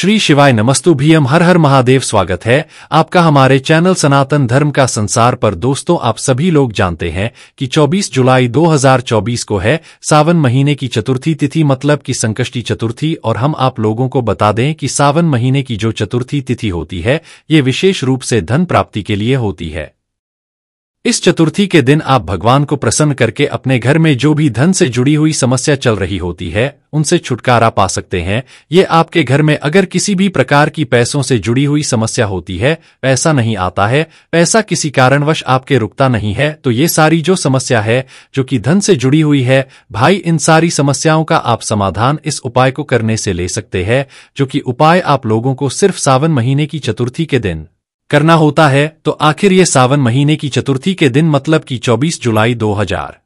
श्री शिवाय नमस्तु भीम हर हर महादेव स्वागत है आपका हमारे चैनल सनातन धर्म का संसार पर दोस्तों आप सभी लोग जानते हैं कि 24 जुलाई 2024 को है सावन महीने की चतुर्थी तिथि मतलब कि संकष्टी चतुर्थी और हम आप लोगों को बता दें कि सावन महीने की जो चतुर्थी तिथि होती है ये विशेष रूप से धन प्राप्ति के लिए होती है इस चतुर्थी के दिन आप भगवान को प्रसन्न करके अपने घर में जो भी धन से जुड़ी हुई समस्या चल रही होती है उनसे छुटकारा पा सकते हैं ये आपके घर में अगर किसी भी प्रकार की पैसों से जुड़ी हुई समस्या होती है पैसा नहीं आता है पैसा किसी कारणवश आपके रुकता नहीं है तो ये सारी जो समस्या है जो कि धन से जुड़ी हुई है भाई इन सारी समस्याओं का आप समाधान इस उपाय को करने से ले सकते हैं जो कि उपाय आप लोगों को सिर्फ सावन महीने की चतुर्थी के दिन करना होता है तो आखिर ये सावन महीने की चतुर्थी के दिन मतलब कि 24 जुलाई 2000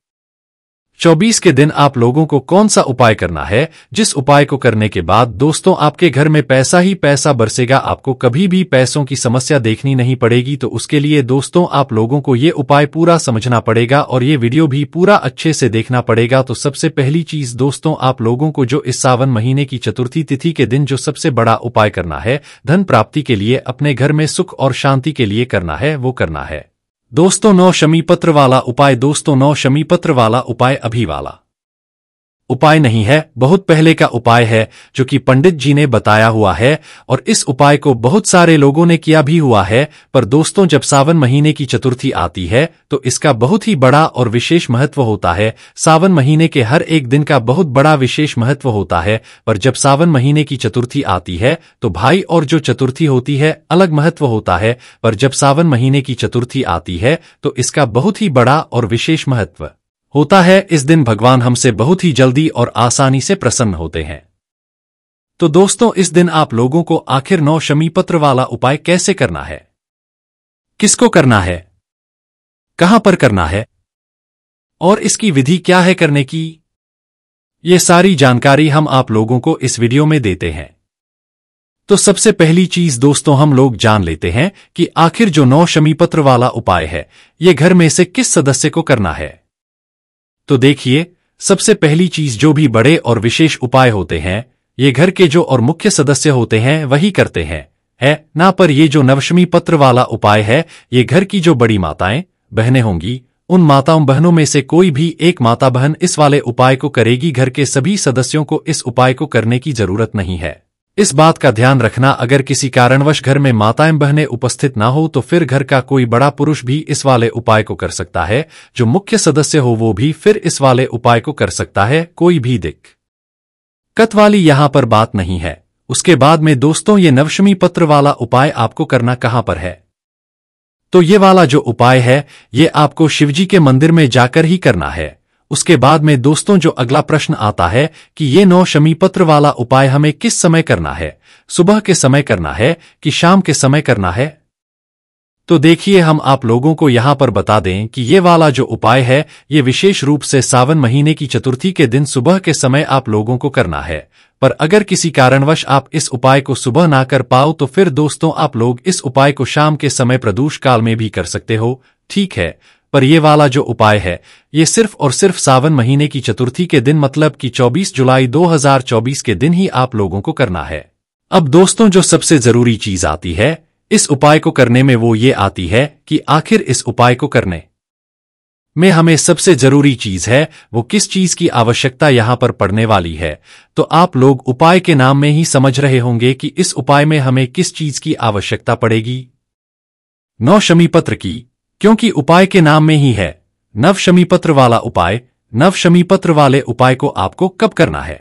चौबीस के दिन आप लोगों को कौन सा उपाय करना है जिस उपाय को करने के बाद दोस्तों आपके घर में पैसा ही पैसा बरसेगा आपको कभी भी पैसों की समस्या देखनी नहीं पड़ेगी तो उसके लिए दोस्तों आप लोगों को ये उपाय पूरा समझना पड़ेगा और ये वीडियो भी पूरा अच्छे से देखना पड़ेगा तो सबसे पहली चीज दोस्तों आप लोगों को जो इस सावन महीने की चतुर्थी तिथि के दिन जो सबसे बड़ा उपाय करना है धन प्राप्ति के लिए अपने घर में सुख और शांति के लिए करना है वो करना है दोस्तों नौ शमी पत्र वाला उपाय दोस्तों नौ शमी पत्र वाला उपाय अभी वाला उपाय नहीं है बहुत पहले का उपाय है जो कि पंडित जी ने बताया हुआ है और इस उपाय को बहुत सारे लोगों ने किया भी हुआ है पर दोस्तों जब सावन महीने की चतुर्थी आती है तो इसका बहुत ही बड़ा और विशेष महत्व होता है सावन महीने के हर एक दिन का बहुत बड़ा विशेष महत्व होता है पर जब सावन महीने की चतुर्थी आती है तो भाई और जो चतुर्थी होती है अलग महत्व होता है पर जब सावन महीने की चतुर्थी आती है तो इसका बहुत ही बड़ा और विशेष महत्व होता है इस दिन भगवान हमसे बहुत ही जल्दी और आसानी से प्रसन्न होते हैं तो दोस्तों इस दिन आप लोगों को आखिर नौ शमी पत्र वाला उपाय कैसे करना है किसको करना है कहां पर करना है और इसकी विधि क्या है करने की ये सारी जानकारी हम आप लोगों को इस वीडियो में देते हैं तो सबसे पहली चीज दोस्तों हम लोग जान लेते हैं कि आखिर जो नौ शमी पत्र वाला उपाय है ये घर में से किस सदस्य को करना है तो देखिए सबसे पहली चीज जो भी बड़े और विशेष उपाय होते हैं ये घर के जो और मुख्य सदस्य होते हैं वही करते हैं है ना पर ये जो नवशमी पत्र वाला उपाय है ये घर की जो बड़ी माताएं बहनें होंगी उन माताओं बहनों में से कोई भी एक माता बहन इस वाले उपाय को करेगी घर के सभी सदस्यों को इस उपाय को करने की जरूरत नहीं है इस बात का ध्यान रखना अगर किसी कारणवश घर में माताएं बहनें उपस्थित ना हो तो फिर घर का कोई बड़ा पुरुष भी इस वाले उपाय को कर सकता है जो मुख्य सदस्य हो वो भी फिर इस वाले उपाय को कर सकता है कोई भी दिक कत वाली यहां पर बात नहीं है उसके बाद में दोस्तों ये नवशमी पत्र वाला उपाय आपको करना कहां पर है तो ये वाला जो उपाय है ये आपको शिवजी के मंदिर में जाकर ही करना है उसके बाद में दोस्तों जो अगला प्रश्न आता है कि ये नौ शमी पत्र वाला उपाय हमें किस समय करना है सुबह के समय करना है कि शाम के समय करना है तो देखिए हम आप लोगों को यहां पर बता दें कि ये वाला जो उपाय है ये विशेष रूप से सावन महीने की चतुर्थी के दिन सुबह के समय आप लोगों को करना है पर अगर किसी कारणवश आप इस उपाय को सुबह ना कर पाओ तो फिर दोस्तों आप लोग इस उपाय को शाम के समय प्रदूष काल में भी कर सकते हो ठीक है पर ये वाला जो उपाय है ये सिर्फ और सिर्फ सावन महीने की चतुर्थी के दिन मतलब कि 24 जुलाई 2024 के दिन ही आप लोगों को करना है अब दोस्तों जो सबसे जरूरी चीज आती है इस उपाय को करने में वो ये आती है कि आखिर इस उपाय को करने में हमें सबसे जरूरी चीज है वो किस चीज की आवश्यकता यहां पर पड़ने वाली है तो आप लोग उपाय के नाम में ही समझ रहे होंगे कि इस उपाय में हमें किस चीज की आवश्यकता पड़ेगी नौशमी पत्र की क्योंकि उपाय के नाम में ही है नव शमी पत्र वाला उपाय नव शमी पत्र वाले उपाय को आपको कब करना है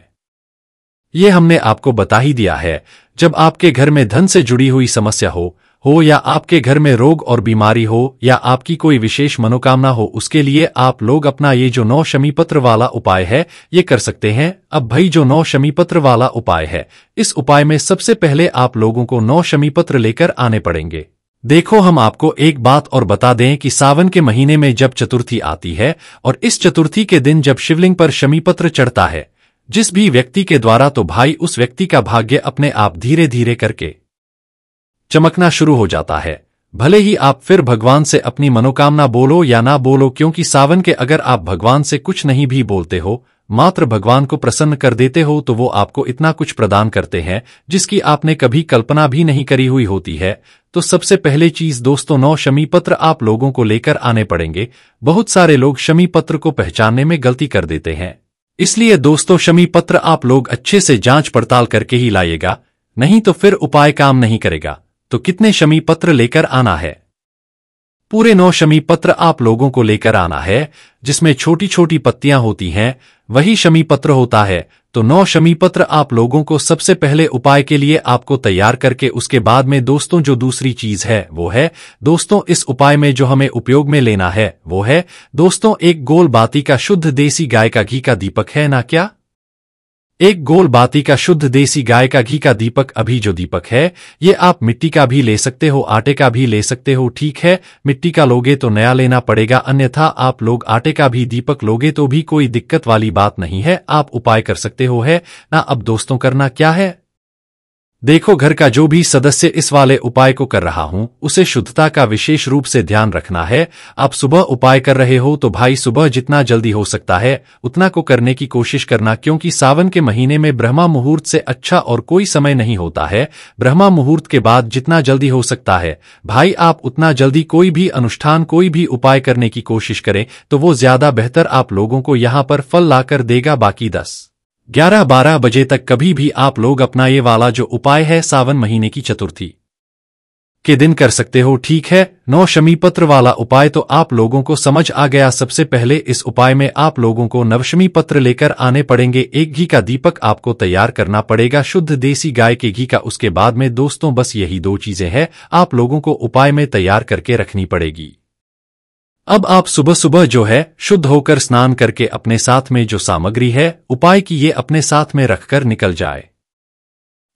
ये हमने आपको बता ही दिया है जब आपके घर में धन से जुड़ी हुई समस्या हो हो या आपके घर में रोग और बीमारी हो या आपकी कोई विशेष मनोकामना हो उसके लिए आप लोग अपना ये जो नौ शमी पत्र वाला उपाय है ये कर सकते हैं अब भाई जो नौ शमी पत्र वाला उपाय है इस उपाय में सबसे पहले आप लोगों को नौ शमी पत्र लेकर आने पड़ेंगे देखो हम आपको एक बात और बता दें कि सावन के महीने में जब चतुर्थी आती है और इस चतुर्थी के दिन जब शिवलिंग पर शमीपत्र चढ़ता है जिस भी व्यक्ति के द्वारा तो भाई उस व्यक्ति का भाग्य अपने आप धीरे धीरे करके चमकना शुरू हो जाता है भले ही आप फिर भगवान से अपनी मनोकामना बोलो या ना बोलो क्योंकि सावन के अगर आप भगवान से कुछ नहीं भी बोलते हो मात्र भगवान को प्रसन्न कर देते हो तो वो आपको इतना कुछ प्रदान करते हैं जिसकी आपने कभी कल्पना भी नहीं करी हुई होती है तो सबसे पहले चीज दोस्तों नौ शमी पत्र आप लोगों को लेकर आने पड़ेंगे बहुत सारे लोग शमी पत्र को पहचानने में गलती कर देते हैं इसलिए दोस्तों शमी पत्र आप लोग अच्छे से जांच पड़ताल करके ही लाइएगा नहीं तो फिर उपाय काम नहीं करेगा तो कितने शमी पत्र लेकर आना है पूरे नौ शमी पत्र आप लोगों को लेकर आना है जिसमें छोटी छोटी पत्तियां होती हैं वही शमी पत्र होता है तो नौ शमी पत्र आप लोगों को सबसे पहले उपाय के लिए आपको तैयार करके उसके बाद में दोस्तों जो दूसरी चीज है वो है दोस्तों इस उपाय में जो हमें उपयोग में लेना है वो है दोस्तों एक गोल बाती का शुद्ध देसी गाय का घी का दीपक है ना क्या एक गोल बाती का शुद्ध देसी गाय का घी का दीपक अभी जो दीपक है ये आप मिट्टी का भी ले सकते हो आटे का भी ले सकते हो ठीक है मिट्टी का लोगे तो नया लेना पड़ेगा अन्यथा आप लोग आटे का भी दीपक लोगे तो भी कोई दिक्कत वाली बात नहीं है आप उपाय कर सकते हो है ना अब दोस्तों करना क्या है देखो घर का जो भी सदस्य इस वाले उपाय को कर रहा हूं उसे शुद्धता का विशेष रूप से ध्यान रखना है आप सुबह उपाय कर रहे हो तो भाई सुबह जितना जल्दी हो सकता है उतना को करने की कोशिश करना क्योंकि सावन के महीने में ब्रह्मा मुहूर्त से अच्छा और कोई समय नहीं होता है ब्रह्मा मुहूर्त के बाद जितना जल्दी हो सकता है भाई आप उतना जल्दी कोई भी अनुष्ठान कोई भी उपाय करने की कोशिश करें तो वो ज्यादा बेहतर आप लोगों को यहाँ पर फल लाकर देगा बाकी दस ग्यारह बारह बजे तक कभी भी आप लोग अपना ये वाला जो उपाय है सावन महीने की चतुर्थी के दिन कर सकते हो ठीक है नौ शमी पत्र वाला उपाय तो आप लोगों को समझ आ गया सबसे पहले इस उपाय में आप लोगों को नवशमी पत्र लेकर आने पड़ेंगे एक घी का दीपक आपको तैयार करना पड़ेगा शुद्ध देसी गाय के घी का उसके बाद में दोस्तों बस यही दो चीजें हैं आप लोगों को उपाय में तैयार करके रखनी पड़ेगी अब आप सुबह सुबह जो है शुद्ध होकर स्नान करके अपने साथ में जो सामग्री है उपाय की ये अपने साथ में रखकर निकल जाए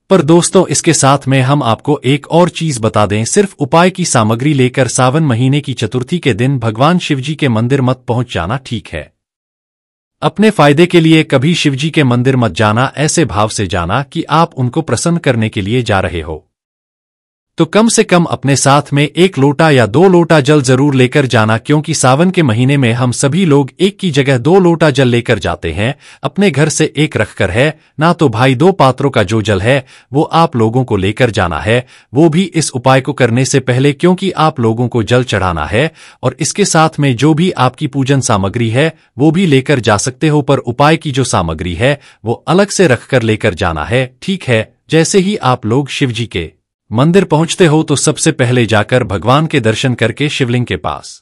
पर दोस्तों इसके साथ में हम आपको एक और चीज बता दें सिर्फ उपाय की सामग्री लेकर सावन महीने की चतुर्थी के दिन भगवान शिवजी के मंदिर मत पहुंच जाना ठीक है अपने फायदे के लिए कभी शिवजी के मंदिर मत जाना ऐसे भाव से जाना कि आप उनको प्रसन्न करने के लिए जा रहे हो तो कम से कम अपने साथ में एक लोटा या दो लोटा जल जरूर लेकर जाना क्योंकि सावन के महीने में हम सभी लोग एक की जगह दो लोटा जल लेकर जाते हैं अपने घर से एक रखकर है ना तो भाई दो पात्रों का जो जल है वो आप लोगों को लेकर जाना है वो भी इस उपाय को करने से पहले क्योंकि आप लोगों को जल चढ़ाना है और इसके साथ में जो भी आपकी पूजन सामग्री है वो भी लेकर जा सकते हो पर उपाय की जो सामग्री है वो अलग से रखकर लेकर जाना है ठीक है जैसे ही आप लोग जी के मंदिर पहुंचते हो तो सबसे पहले जाकर भगवान के दर्शन करके शिवलिंग के पास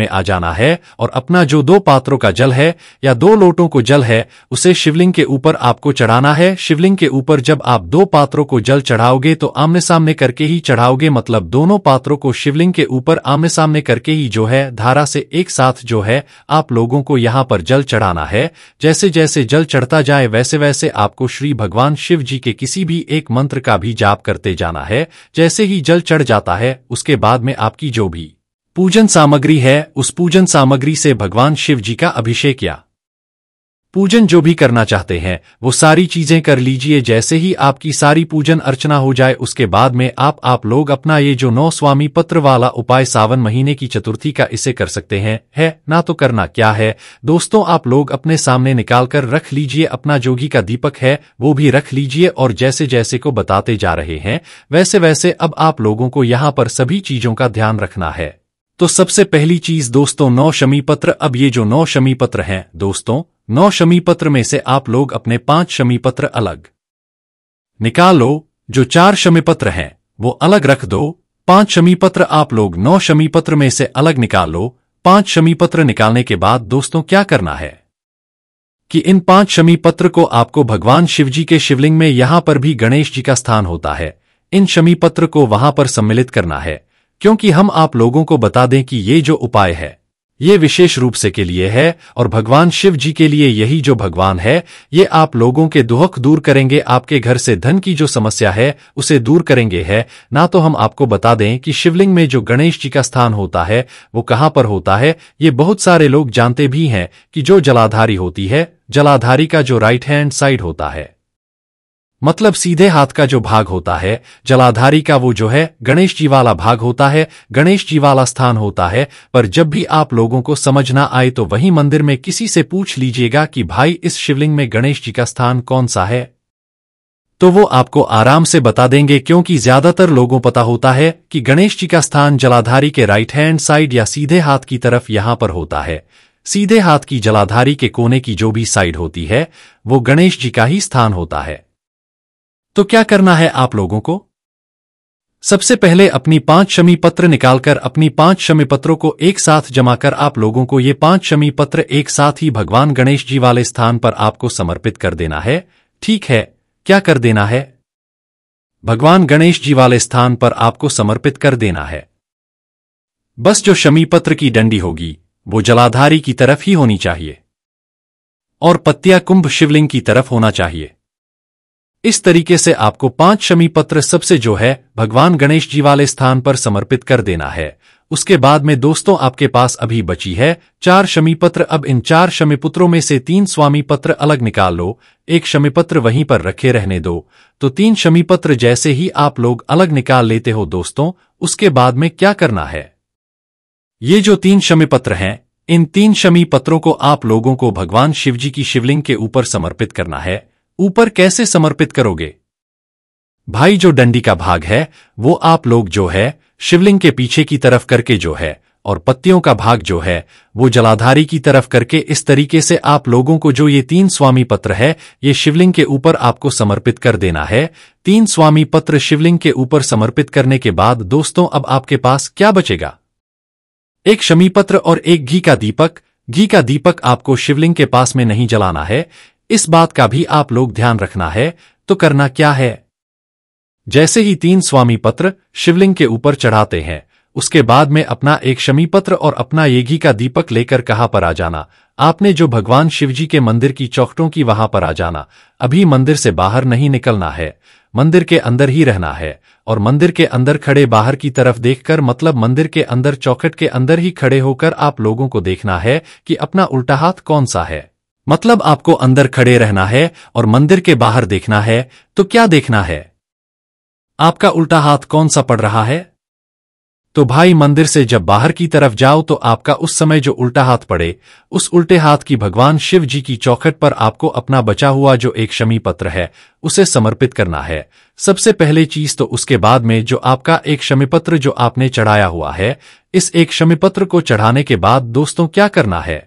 મે આ જાના હે ઓર અપના જો દો પાત્રો કા જલ હે يا દો નોટો કો જલ હે ઉસે શિવલિંગ કે ઉપર આપકો ચડانا હે શિવલિંગ કે ઉપર જબ આપ દો પાત્રો કો જલ ચડાવोगे તો આમને સામને કરકે હી ચડાવोगे મતલબ દોનો પાત્રો કો શિવલિંગ કે ઉપર આમને સામને કરકે હી જો હે ધારા સે એક સાથ જો હે આપ લોગો કો યહા પર જલ ચડانا હે જૈસે જૈસે જલ ચડતા જાય વેસે વેસે આપકો શ્રી ભગવાન શિવજી કે કિસી ભી એક મંત્ર કા ભી જાપ કરતે જાના હે જૈસે હી જલ ચડ જાતા હે ઉસકે બાદ મે આપકી જો ભી पूजन सामग्री है उस पूजन सामग्री से भगवान शिव जी का अभिषेक या पूजन जो भी करना चाहते हैं वो सारी चीजें कर लीजिए जैसे ही आपकी सारी पूजन अर्चना हो जाए उसके बाद में आप आप लोग अपना ये जो नौ स्वामी पत्र वाला उपाय सावन महीने की चतुर्थी का इसे कर सकते हैं है ना तो करना क्या है दोस्तों आप लोग अपने सामने निकाल कर रख लीजिए अपना जोगी का दीपक है वो भी रख लीजिए और जैसे जैसे को बताते जा रहे हैं वैसे वैसे अब आप लोगों को यहाँ पर सभी चीजों का ध्यान रखना है तो सबसे पहली चीज दोस्तों नौ शमी पत्र अब ये जो नौ शमी पत्र है दोस्तों नौ शमी पत्र में से आप लोग अपने पांच शमी पत्र अलग निकालो जो चार शमी पत्र हैं वो अलग रख दो पांच शमी पत्र आप लोग नौ शमी पत्र में से अलग निकालो पांच शमी पत्र निकालने के बाद दोस्तों क्या करना है कि इन पांच शमी पत्र को आपको भगवान शिवजी के शिवलिंग में यहां पर भी गणेश जी का स्थान होता है इन शमी पत्र को वहां पर सम्मिलित करना है क्योंकि हम आप लोगों को बता दें कि ये जो उपाय है ये विशेष रूप से के लिए है और भगवान शिव जी के लिए यही जो भगवान है ये आप लोगों के दुहक दूर करेंगे आपके घर से धन की जो समस्या है उसे दूर करेंगे है ना तो हम आपको बता दें कि शिवलिंग में जो गणेश जी का स्थान होता है वो कहाँ पर होता है ये बहुत सारे लोग जानते भी हैं कि जो जलाधारी होती है जलाधारी का जो राइट हैंड साइड होता है मतलब सीधे हाथ का जो भाग होता है जलाधारी का वो जो है गणेश जी वाला भाग होता है गणेश जी वाला स्थान होता है पर जब भी आप लोगों को समझ आए तो वही मंदिर में किसी से पूछ लीजिएगा कि भाई इस शिवलिंग में गणेश जी का स्थान कौन सा है तो वो आपको आराम से बता देंगे क्योंकि ज्यादातर लोगों पता होता है कि गणेश जी का स्थान जलाधारी के राइट हैंड साइड या सीधे हाथ की तरफ यहां पर होता है सीधे हाथ की जलाधारी के कोने की जो भी साइड होती है वो गणेश जी का ही स्थान होता है तो क्या करना है आप लोगों को सबसे पहले अपनी पांच शमी पत्र निकालकर अपनी पांच शमी पत्रों को एक साथ जमा कर आप लोगों को ये पांच शमी पत्र एक साथ ही भगवान गणेश जी वाले स्थान पर आपको समर्पित कर देना है ठीक है क्या कर देना है भगवान गणेश जी वाले स्थान पर आपको समर्पित कर देना है बस जो शमी पत्र की डंडी होगी वो जलाधारी की तरफ ही होनी चाहिए और पत्तिया कुंभ शिवलिंग की तरफ होना चाहिए इस तरीके से आपको पांच शमी पत्र सबसे जो है भगवान गणेश जी वाले स्थान पर समर्पित कर देना है उसके बाद में दोस्तों आपके पास अभी बची है चार शमी पत्र अब इन चार शमी पुत्रों में से तीन स्वामी पत्र अलग निकाल लो एक शमी पत्र वहीं पर रखे रहने दो तो तीन शमी पत्र जैसे ही आप लोग अलग निकाल लेते हो दोस्तों उसके बाद में क्या करना है ये जो तीन शमी पत्र हैं इन तीन शमी पत्रों को आप लोगों को भगवान शिवजी की शिवलिंग के ऊपर समर्पित करना है ऊपर कैसे समर्पित करोगे भाई जो डंडी का भाग है वो आप लोग जो है शिवलिंग के पीछे की तरफ करके जो है और पत्तियों का भाग जो है वो जलाधारी की तरफ करके इस तरीके से आप लोगों को जो ये तीन स्वामी पत्र है ये शिवलिंग के ऊपर आपको समर्पित कर देना है तीन स्वामी पत्र शिवलिंग के ऊपर समर्पित करने के बाद दोस्तों अब आपके पास क्या बचेगा एक शमी पत्र और एक घी का दीपक घी का दीपक आपको शिवलिंग के पास में नहीं जलाना है इस बात का भी आप लोग ध्यान रखना है तो करना क्या है जैसे ही तीन स्वामी पत्र शिवलिंग के ऊपर चढ़ाते हैं उसके बाद में अपना एक शमी पत्र और अपना येगी का दीपक लेकर कहाँ पर आ जाना आपने जो भगवान शिवजी के मंदिर की चौकटों की वहां पर आ जाना अभी मंदिर से बाहर नहीं निकलना है मंदिर के अंदर ही रहना है और मंदिर के अंदर खड़े बाहर की तरफ देखकर मतलब मंदिर के अंदर चौखट के अंदर ही खड़े होकर आप लोगों को देखना है कि अपना उल्टा हाथ कौन सा है मतलब आपको अंदर खड़े रहना है और मंदिर के बाहर देखना है तो क्या देखना है आपका उल्टा हाथ कौन सा पड़ रहा है तो भाई मंदिर से जब बाहर की तरफ जाओ तो आपका उस समय जो उल्टा हाथ पड़े उस उल्टे हाथ की भगवान शिव जी की चौखट पर आपको अपना बचा हुआ जो एक शमी पत्र है उसे समर्पित करना है सबसे पहले चीज तो उसके बाद में जो आपका एक शमी पत्र जो आपने चढ़ाया हुआ है इस एक शमी पत्र को चढ़ाने के बाद दोस्तों क्या करना है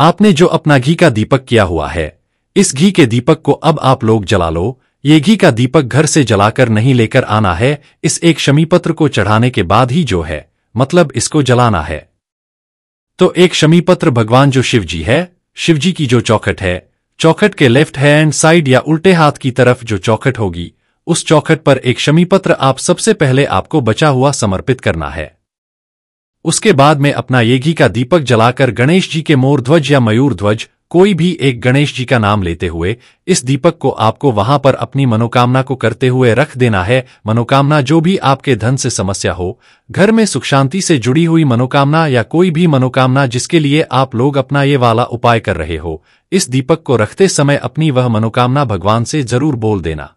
आपने जो अपना घी का दीपक किया हुआ है इस घी के दीपक को अब आप लोग जला लो ये घी का दीपक घर से जलाकर नहीं लेकर आना है इस एक शमी पत्र को चढ़ाने के बाद ही जो है मतलब इसको जलाना है तो एक शमी पत्र भगवान जो शिव जी है शिव जी की जो चौखट है चौखट के लेफ्ट हैंड साइड या उल्टे हाथ की तरफ जो चौखट होगी उस चौखट पर एक शमी पत्र आप सबसे पहले आपको बचा हुआ समर्पित करना है उसके बाद में अपना ये घी का दीपक जलाकर गणेश जी के मोर ध्वज या मयूर ध्वज कोई भी एक गणेश जी का नाम लेते हुए इस दीपक को आपको वहां पर अपनी मनोकामना को करते हुए रख देना है मनोकामना जो भी आपके धन से समस्या हो घर में सुख शांति से जुड़ी हुई मनोकामना या कोई भी मनोकामना जिसके लिए आप लोग अपना ये वाला उपाय कर रहे हो इस दीपक को रखते समय अपनी वह मनोकामना भगवान से जरूर बोल देना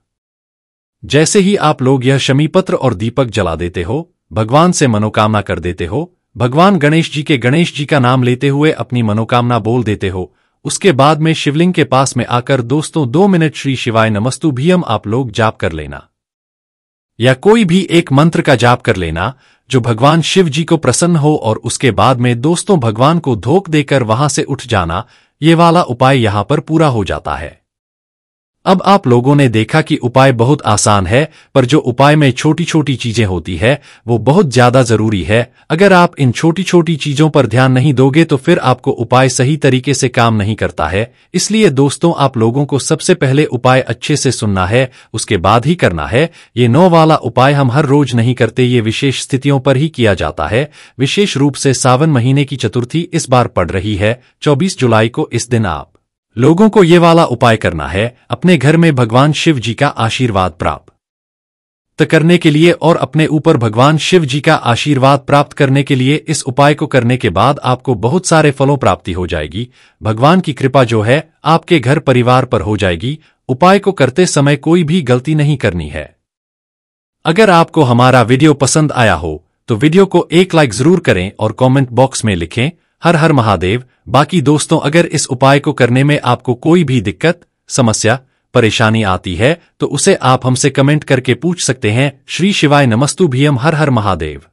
जैसे ही आप लोग यह शमीपत्र और दीपक जला देते हो भगवान से मनोकामना कर देते हो भगवान गणेश जी के गणेश जी का नाम लेते हुए अपनी मनोकामना बोल देते हो उसके बाद में शिवलिंग के पास में आकर दोस्तों दो मिनट श्री शिवाय नमस्तु भीयम आप लोग जाप कर लेना या कोई भी एक मंत्र का जाप कर लेना जो भगवान शिव जी को प्रसन्न हो और उसके बाद में दोस्तों भगवान को धोख देकर वहां से उठ जाना ये वाला उपाय यहां पर पूरा हो जाता है अब आप लोगों ने देखा कि उपाय बहुत आसान है पर जो उपाय में छोटी छोटी चीजें होती है वो बहुत ज्यादा जरूरी है अगर आप इन छोटी छोटी चीजों पर ध्यान नहीं दोगे तो फिर आपको उपाय सही तरीके से काम नहीं करता है इसलिए दोस्तों आप लोगों को सबसे पहले उपाय अच्छे से सुनना है उसके बाद ही करना है ये नौ वाला उपाय हम हर रोज नहीं करते ये विशेष स्थितियों पर ही किया जाता है विशेष रूप से सावन महीने की चतुर्थी इस बार पड़ रही है चौबीस जुलाई को इस दिन आप लोगों को ये वाला उपाय करना है अपने घर में भगवान शिव जी का आशीर्वाद प्राप्त तो करने के लिए और अपने ऊपर भगवान शिव जी का आशीर्वाद प्राप्त करने के लिए इस उपाय को करने के बाद आपको बहुत सारे फलों प्राप्ति हो जाएगी भगवान की कृपा जो है आपके घर परिवार पर हो जाएगी उपाय को करते समय कोई भी गलती नहीं करनी है अगर आपको हमारा वीडियो पसंद आया हो तो वीडियो को एक लाइक जरूर करें और कमेंट बॉक्स में लिखें हर हर महादेव बाकी दोस्तों अगर इस उपाय को करने में आपको कोई भी दिक्कत समस्या परेशानी आती है तो उसे आप हमसे कमेंट करके पूछ सकते हैं श्री शिवाय नमस्तु भीम हर हर महादेव